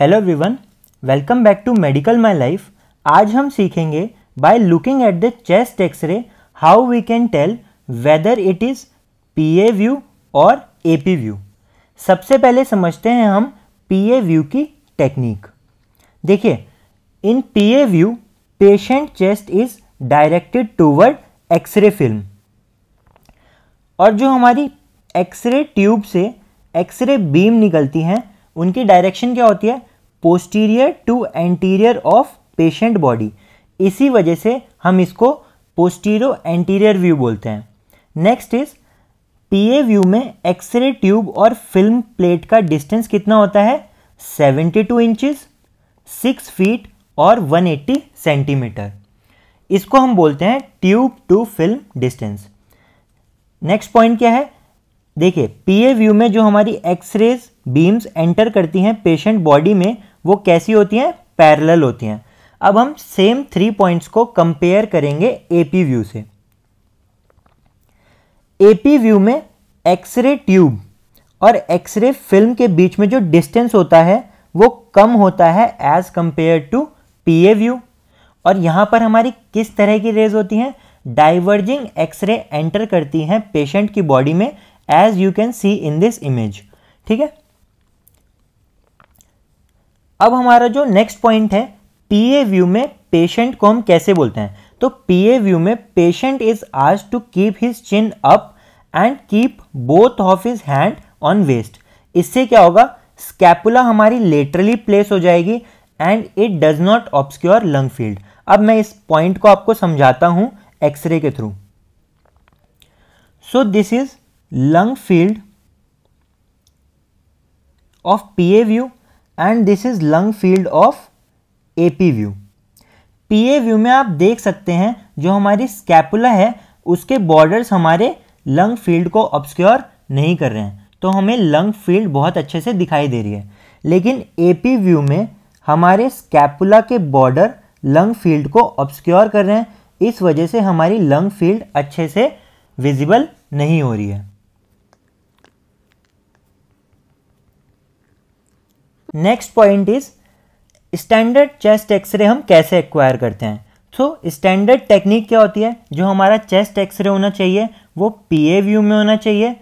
hello everyone welcome back to medical my life आज हम सीखेंगे by looking at the chest x ray how we can tell whether it is P A view और A P view सबसे पहले समझते हैं हम पी ए व्यू की टेक्निक देखिए in P A view patient chest is directed toward x ray film और जो हमारी एक्सरे ट्यूब से एक्सरे बीम निकलती हैं उनकी डायरेक्शन क्या होती है posterior to anterior of patient body इसी वजह से हम इसको पोस्टीरो एंटीरियर व्यू बोलते हैं नेक्स्ट इज ए व्यू में एक्सरे ट्यूब और फिल्म प्लेट का डिस्टेंस कितना होता है seventy two inches six feet और वन एट्टी सेंटीमीटर इसको हम बोलते हैं tube to film distance next point क्या है देखिए पी ए व्यू में जो हमारी एक्सरेज बीम्स एंटर करती हैं पेशेंट बॉडी में वो कैसी होती हैं पैरेलल होती हैं अब हम सेम थ्री पॉइंट्स को कंपेयर करेंगे एपी व्यू से एपी व्यू में एक्सरे ट्यूब और एक्सरे फिल्म के बीच में जो डिस्टेंस होता है वो कम होता है as compare to P A view और यहाँ पर हमारी किस तरह की रेज होती हैं डाइवर्जिंग एक्सरे एंटर करती हैं पेशेंट की बॉडी में as you can see in this image ठीक है अब हमारा जो नेक्स्ट पॉइंट है पीए व्यू में पेशेंट को हम कैसे बोलते हैं तो पीए व्यू में पेशेंट इज आज to keep his chin up and keep both of his hand on waist इससे क्या होगा स्कैपुला हमारी लेटरली प्लेस हो जाएगी and it does not obscure lung field अब मैं इस पॉइंट को आपको समझाता हूं एक्सरे के through so this is lung field of P A view and this is lung field of A P view P A view में आप देख सकते हैं जो हमारी स्कैपुला है उसके बॉर्डर्स हमारे लंग फील्ड को ऑब्सक्योर नहीं कर रहे हैं तो हमें लंग फील्ड बहुत अच्छे से दिखाई दे रही है लेकिन ए पी व्यू में हमारे स्कैपुला के बॉर्डर लंग फील्ड को ऑब्सक्योर कर रहे हैं इस वजह से हमारी लंग फील्ड अच्छे से विजिबल नहीं हो रही है next point is standard chest x ray हम कैसे एक्वायर करते हैं तो स्टैंडर्ड टेक्निक क्या होती है जो हमारा चेस्ट एक्सरे होना चाहिए वो पी ए व्यू में होना चाहिए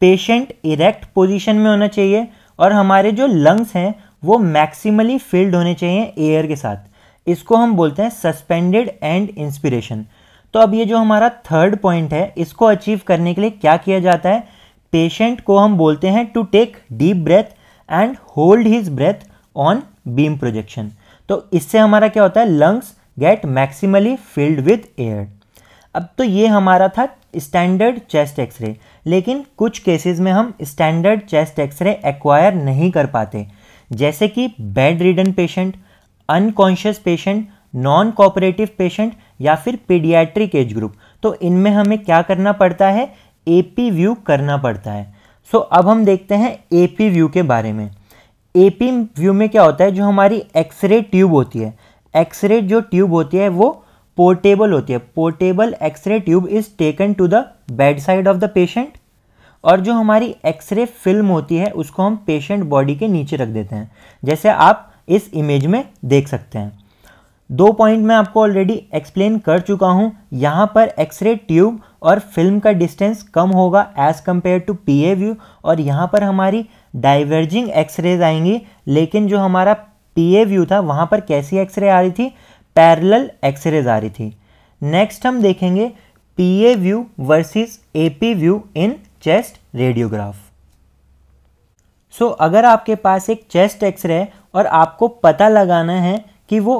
पेशेंट इरेक्ट पोजिशन में होना चाहिए और हमारे जो लंग्स हैं वो मैक्सिमली फिल्ड होने चाहिए एयर के साथ इसको हम बोलते हैं सस्पेंडेड एंड इंस्पिरेशन तो अब ये जो हमारा थर्ड पॉइंट है इसको अचीव करने के लिए क्या किया जाता है पेशेंट को हम बोलते हैं to take deep breath and hold his breath on beam projection तो इससे हमारा क्या होता है lungs get maximally filled with air अब तो ये हमारा था स्टैंडर्ड चेस्ट एक्सरे लेकिन कुछ केसेस में हम स्टैंडर्ड चेस्ट एक्सरे एक्वायर नहीं कर पाते जैसे कि bed ridden patient unconscious patient non cooperative patient या फिर पीडियाट्रिक एज ग्रुप तो इनमें हमें क्या करना पड़ता है ए व्यू करना पड़ता है सो so, अब हम देखते हैं ए पी व्यू के बारे में ए पी व्यू में क्या होता है जो हमारी एक्सरे ट्यूब होती है एक्सरे जो ट्यूब होती है वो पोर्टेबल होती है portable x ray tube is taken to the bed side of the patient और जो हमारी एक्सरे फिल्म होती है उसको हम पेशेंट बॉडी के नीचे रख देते हैं जैसे आप इस इमेज में देख सकते हैं दो पॉइंट मैं आपको ऑलरेडी एक्सप्लेन कर चुका हूँ यहाँ पर एक्सरे ट्यूब और फिल्म का डिस्टेंस कम होगा as compare to P A view और यहाँ पर हमारी डाइवर्जिंग एक्सरेज आएंगी लेकिन जो हमारा पी ए व्यू था वहाँ पर कैसी एक्सरे आ रही थी पैरल एक्सरेज आ रही थी नेक्स्ट हम देखेंगे P A view versus A P view in chest radiograph so अगर आपके पास एक चेस्ट एक्सरे है और आपको पता लगाना है कि वो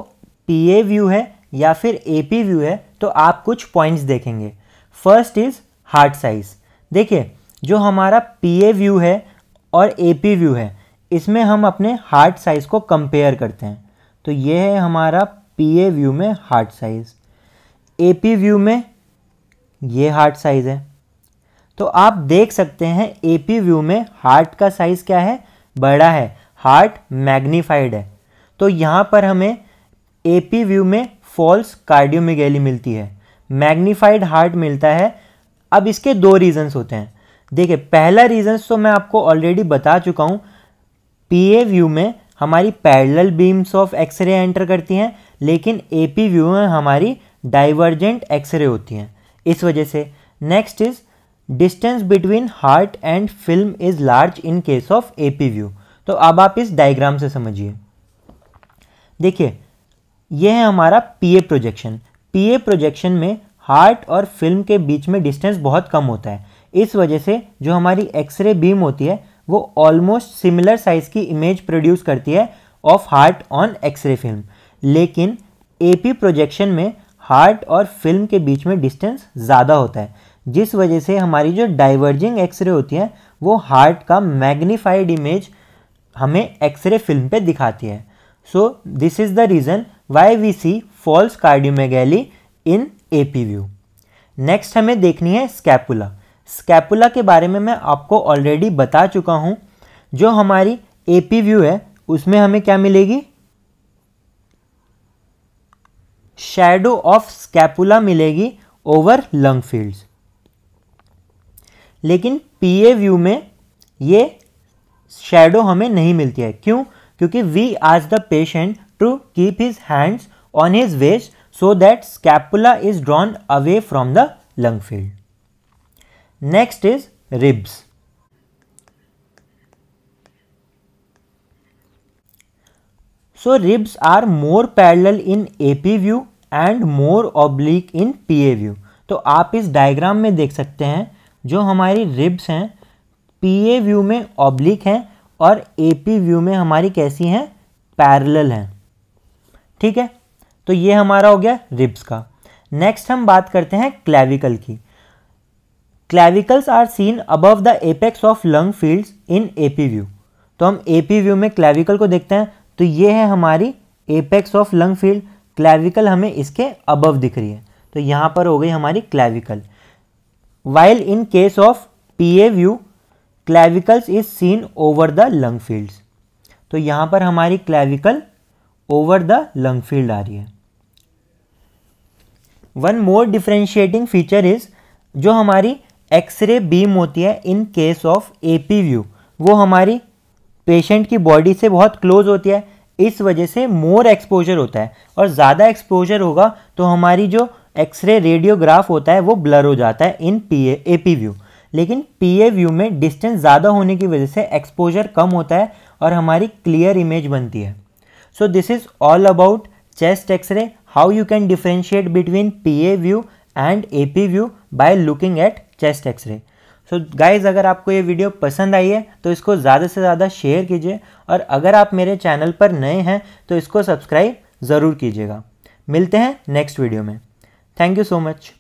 पी ए व्यू है या फिर ए पी व्यू है तो आप कुछ पॉइंट्स देखेंगे फर्स्ट इज़ हार्ट साइज़ देखिए जो हमारा पी ए व्यू है और ए पी व्यू है इसमें हम अपने हार्ट साइज़ को कंपेयर करते हैं तो ये है हमारा पी ए व्यू में heart size A P view में ये हार्ट साइज़ है तो आप देख सकते हैं ए पी व्यू में हार्ट का साइज़ क्या है बड़ा है हार्ट मैग्नीफाइड है तो यहाँ पर हमें एपी व्यू में फॉल्स कार्डियोमिगैली मिलती है मैग्नीफाइड हार्ट मिलता है अब इसके दो रीजंस होते हैं देखिए पहला रीजंस तो मैं आपको ऑलरेडी बता चुका हूँ पी ए व्यू में हमारी parallel beams of x ray enter करती हैं लेकिन ए पी व्यू में हमारी डाइवर्जेंट एक्सरे होती हैं इस वजह से next is distance between heart and film is large in case of A P view तो अब आप इस डायग्राम से समझिए देखिए ये है हमारा पीए प्रोजेक्शन पीए प्रोजेक्शन में हार्ट और फिल्म के बीच में डिस्टेंस बहुत कम होता है इस वजह से जो हमारी एक्सरे बीम होती है वो ऑलमोस्ट सिमिलर साइज की इमेज प्रोड्यूस करती है of heart on x ray film लेकिन एपी प्रोजेक्शन में हार्ट और फिल्म के बीच में डिस्टेंस ज़्यादा होता है जिस वजह से हमारी जो डाइवर्जिंग एक्सरे होती है वो हार्ट का मैग्नीफाइड इमेज हमें एक्सरे फिल्म पे दिखाती है this is the reason why we see false false cardiomegaly in AP view next हमें देखनी है स्कैपुला स्कैपुला के बारे में मैं आपको ऑलरेडी बता चुका हूँ जो हमारी ए पी व्यू है उसमें हमें क्या मिलेगी शेडो ऑफ स्कैपुला मिलेगी ओवर लंग फील्ड्स लेकिन पी ए व्यू में ये शेडो हमें नहीं मिलती है क्यों क्योंकि we ask the patient to keep his hands on his waist so that scapula is drawn away from the lung field next is ribs So ribs are more parallel in view and more oblique in P A view तो आप इस diagram में देख सकते हैं जो हमारी ribs हैं पी ए व्यू में ऑब्लिक हैं और ए पी व्यू में हमारी कैसी हैं पैरेलल हैं ठीक है तो ये हमारा हो गया रिब्स का नेक्स्ट हम बात करते हैं क्लेविकल की clavicles are seen above the apex of lung fields in A P view तो हम ए पी व्यू में क्लेविकल को देखते हैं तो ये है हमारी apex of lung field clavicle हमें इसके अबव दिख रही है तो यहाँ पर हो गई हमारी clavicle while in case of P A view clavicles is seen over the lung fields तो यहाँ पर हमारी clavicle over the lung field आ रही है one more differentiating feature is जो हमारी एक्सरे बीम होती है in case of A P view वो हमारी पेशेंट की बॉडी से बहुत क्लोज होती है इस वजह से मोर एक्सपोजर होता है और ज़्यादा एक्सपोजर होगा तो हमारी जो एक्सरे रेडियोग्राफ होता है वो ब्लर हो जाता है in P A P view लेकिन ए व्यू में डिस्टेंस ज़्यादा होने की वजह से एक्सपोजर कम होता है और हमारी क्लियर इमेज बनती है so this is all about chest x ray how you can differentiate between A view and P view by looking at chest X ray so guys अगर आपको ये वीडियो पसंद आई है तो इसको ज़्यादा से ज़्यादा शेयर कीजिए और अगर आप मेरे चैनल पर नए हैं तो इसको सब्सक्राइब ज़रूर कीजिएगा मिलते हैं नेक्स्ट वीडियो में थैंक यू सो मच